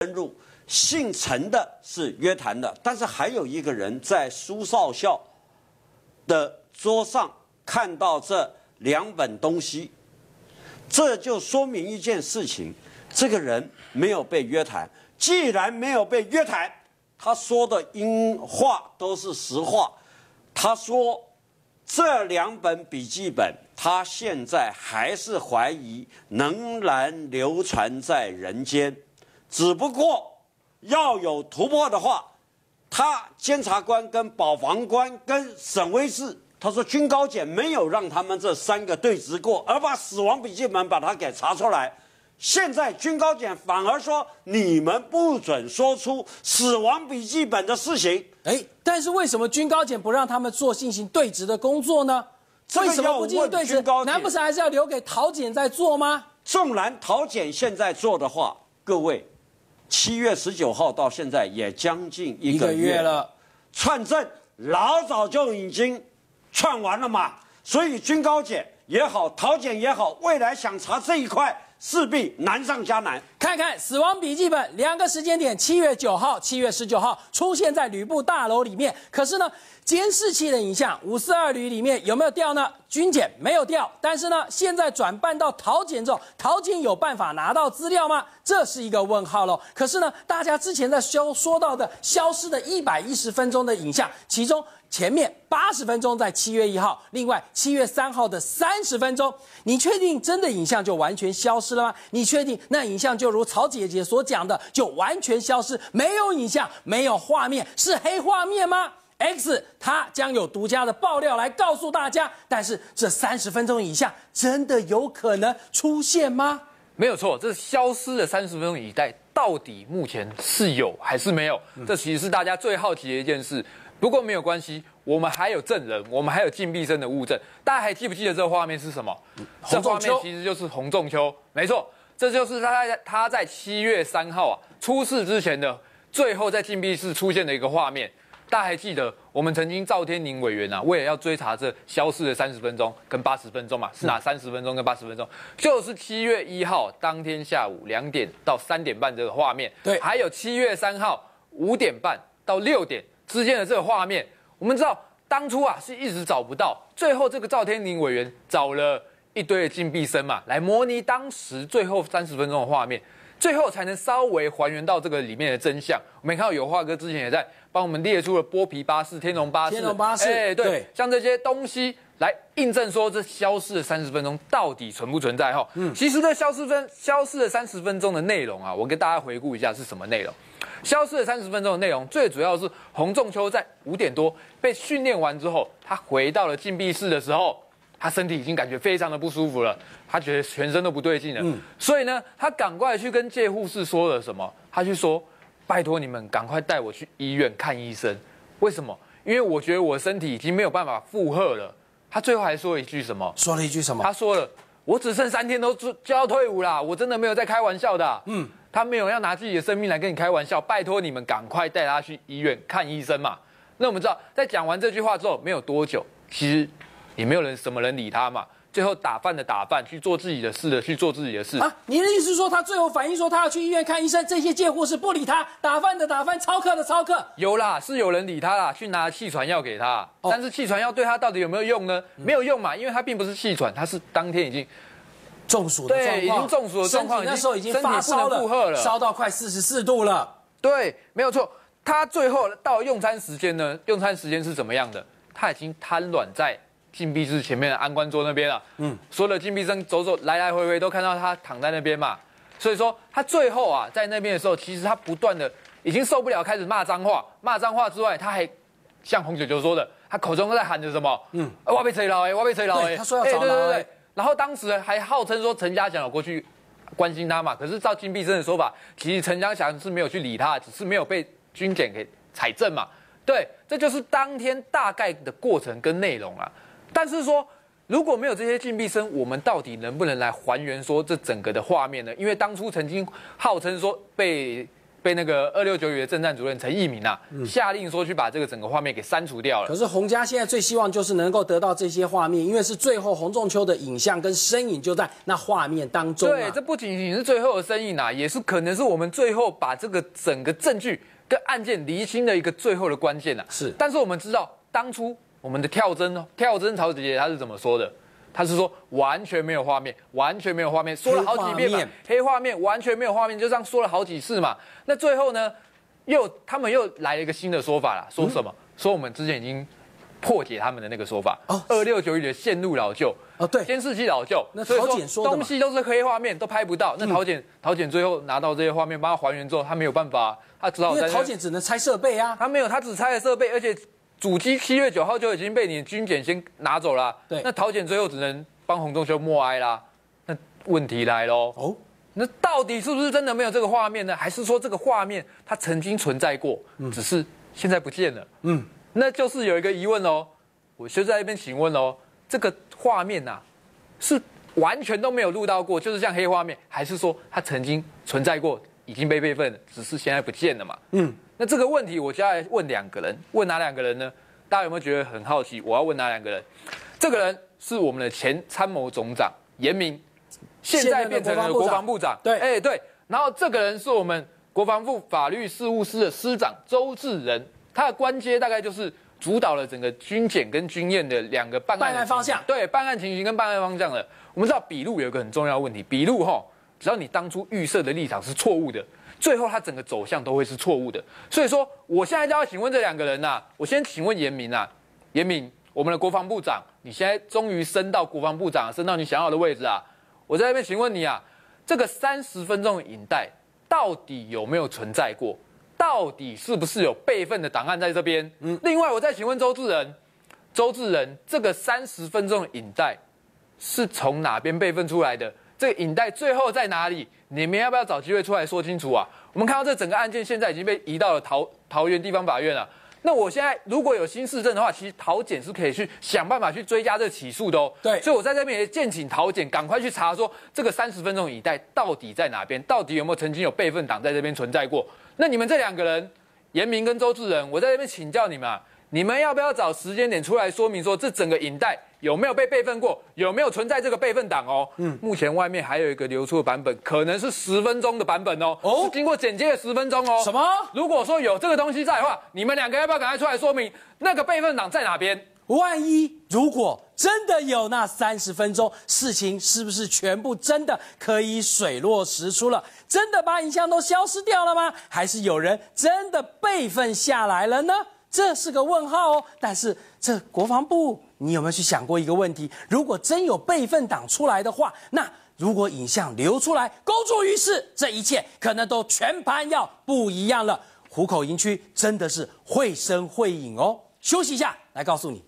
深入，姓陈的是约谈的，但是还有一个人在苏少校的桌上看到这两本东西，这就说明一件事情：这个人没有被约谈。既然没有被约谈，他说的音话都是实话。他说这两本笔记本，他现在还是怀疑仍然流传在人间。只不过要有突破的话，他监察官跟保防官跟沈威士，他说军高检没有让他们这三个对质过，而把死亡笔记本把它给查出来。现在军高检反而说你们不准说出死亡笔记本的事情。哎，但是为什么军高检不让他们做进行对质的工作呢？为什么不进行对峙？难不成还是要留给陶检在做吗？纵然陶检现在做的话，各位。七月十九号到现在也将近一个月了，串证老早就已经串完了嘛，所以军高检也好，逃检也好，未来想查这一块势必难上加难。看看死亡笔记本，两个时间点，七月九号、七月十九号出现在吕布大楼里面，可是呢，监视器的影像，五四二旅里面有没有掉呢？军检没有掉，但是呢，现在转办到逃检之后，逃检有办法拿到资料吗？这是一个问号喽。可是呢，大家之前在消说到的消失的一百一十分钟的影像，其中前面八十分钟在七月一号，另外七月三号的三十分钟，你确定真的影像就完全消失了吗？你确定那影像就如曹姐姐所讲的就完全消失，没有影像，没有画面，是黑画面吗？X，他将有独家的爆料来告诉大家。但是这三十分钟影像真的有可能出现吗？没有错，这消失的三十分钟以带，到底目前是有还是没有？这其实是大家最好奇的一件事。不过没有关系，我们还有证人，我们还有禁闭室的物证。大家还记不记得这个画面是什么？这画面其实就是洪仲秋，没错，这就是他他在七月三号啊出事之前的最后在禁闭室出现的一个画面。大家还记得我们曾经赵天宁委员啊，为了要追查这消失的三十分钟跟八十分钟嘛，是哪三十分钟跟八十分钟？就是七月一号当天下午两点到三点半这个画面，对，还有七月三号五点半到六点之间的这个画面。我们知道当初啊是一直找不到，最后这个赵天宁委员找了一堆的禁闭生嘛，来模拟当时最后三十分钟的画面。最后才能稍微还原到这个里面的真相。我们看到有话哥之前也在帮我们列出了剥皮巴士、天龙巴士，天巴士，哎，对，像这些东西来印证说这消失的三十分钟到底存不存在？哈，嗯，其实这消失分消失的三十分钟的内容啊，我跟大家回顾一下是什么内容。消失的三十分钟的内容最主要是洪仲秋在五点多被训练完之后，他回到了禁闭室的时候。他身体已经感觉非常的不舒服了，他觉得全身都不对劲了。嗯，所以呢，他赶快去跟介护士说了什么？他去说：“拜托你们赶快带我去医院看医生。”为什么？因为我觉得我身体已经没有办法负荷了。他最后还说了一句什么？说了一句什么？他说了：“我只剩三天都就要退伍啦，我真的没有在开玩笑的。”嗯，他没有要拿自己的生命来跟你开玩笑。拜托你们赶快带他去医院看医生嘛。那我们知道，在讲完这句话之后，没有多久，其实。也没有人什么人理他嘛，最后打饭的打饭，去做自己的事的去做自己的事啊。你的意思是说，他最后反映说他要去医院看医生，这些介护是不理他，打饭的打饭，超客的超客。有啦，是有人理他啦，去拿气喘药给他。但是气喘药对他到底有没有用呢？没有用嘛，因为他并不是气喘，他是当天已经中暑的状况，已经中暑，的状况，那时候已经发烧了，烧到快四十四度了。对，没有错。他最后到用餐时间呢？用餐时间是怎么样的？他已经瘫软在。禁闭室前面的安官桌那边了，嗯，所有的禁闭生走走来来回回都看到他躺在那边嘛，所以说他最后啊在那边的时候，其实他不断的已经受不了，开始骂脏话，骂脏话之外，他还像洪九九说的，他口中在喊着什么，嗯，我被谁了哎，我被谁了哎，他说要找他对对对然后当时还号称说陈家祥有过去关心他嘛，可是照禁闭生的说法，其实陈家祥是没有去理他，只是没有被军检给采证嘛，对，这就是当天大概的过程跟内容啊。但是说，如果没有这些禁闭声，我们到底能不能来还原说这整个的画面呢？因为当初曾经号称说被被那个二六九旅的政战主任陈义明啊下令说去把这个整个画面给删除掉了。可是洪家现在最希望就是能够得到这些画面，因为是最后洪仲秋的影像跟身影就在那画面当中。对，这不仅仅是最后的身影啊，也是可能是我们最后把这个整个证据跟案件厘清的一个最后的关键啊。是，但是我们知道当初。我们的跳帧，跳针曹姐她是怎么说的？她是说完全没有画面，完全没有画面，说了好几遍嘛，黑画面，完全没有画面，就这样说了好几次嘛。那最后呢，又他们又来了一个新的说法了，说什么？说我们之前已经破解他们的那个说法。哦，二六九一的线路老旧哦，对，监视器老旧，所以说东西都是黑画面，都拍不到。那陶简陶简最后拿到这些画面，帮他还原之后，他没有办法，他只好因为陶简只能拆设备啊，他没有，他只拆了设备，而且。主机七月九号就已经被你军检先拿走了，对，那桃检最后只能帮洪仲修默哀啦。那问题来喽，哦，那到底是不是真的没有这个画面呢？还是说这个画面它曾经存在过，只是现在不见了？嗯，那就是有一个疑问哦，我就在一边请问哦，这个画面呐，是完全都没有录到过，就是像黑画面，还是说它曾经存在过，已经被备份，只是现在不见了嘛？嗯。那这个问题，我接下来问两个人，问哪两个人呢？大家有没有觉得很好奇？我要问哪两个人？这个人是我们的前参谋总长严明，现在变成了国防部长。对，哎对。然后这个人是我们国防部法律事务司的司长周志仁，他的官阶大概就是主导了整个军检跟军验的两个办案方向。对，办案情形跟办案方向的。我们知道笔录有一个很重要的问题，笔录哈，只要你当初预设的立场是错误的。最后，他整个走向都会是错误的。所以说，我现在就要请问这两个人呐。我先请问严明啊，严明，我们的国防部长，你现在终于升到国防部长，升到你想要的位置啊。我在那边请问你啊，这个三十分钟的影带到底有没有存在过？到底是不是有备份的档案在这边？嗯。另外，我再请问周志仁，周志仁，这个三十分钟的影带是从哪边备份出来的？这个影带最后在哪里？你们要不要找机会出来说清楚啊？我们看到这整个案件现在已经被移到了桃桃园地方法院了。那我现在如果有新事政的话，其实桃检是可以去想办法去追加这起诉的哦。对，所以我在这边也建请桃检赶快去查说这个三十分钟以待到底在哪边，到底有没有曾经有备份档在这边存在过？那你们这两个人，严明跟周志仁，我在这边请教你们。你们要不要找时间点出来说明说，这整个影带有没有被备份过？有没有存在这个备份档哦？嗯，目前外面还有一个流出的版本，可能是十分钟的版本哦。哦，经过剪接的十分钟哦。什么？如果说有这个东西在的话，你们两个要不要赶快出来说明那个备份档在哪边？万一如果真的有那三十分钟，事情是不是全部真的可以水落石出了？真的把影像都消失掉了吗？还是有人真的备份下来了呢？这是个问号哦，但是这国防部，你有没有去想过一个问题？如果真有备份党出来的话，那如果影像流出来公诸于世，这一切可能都全盘要不一样了。虎口营区真的是绘声绘影哦，休息一下来告诉你。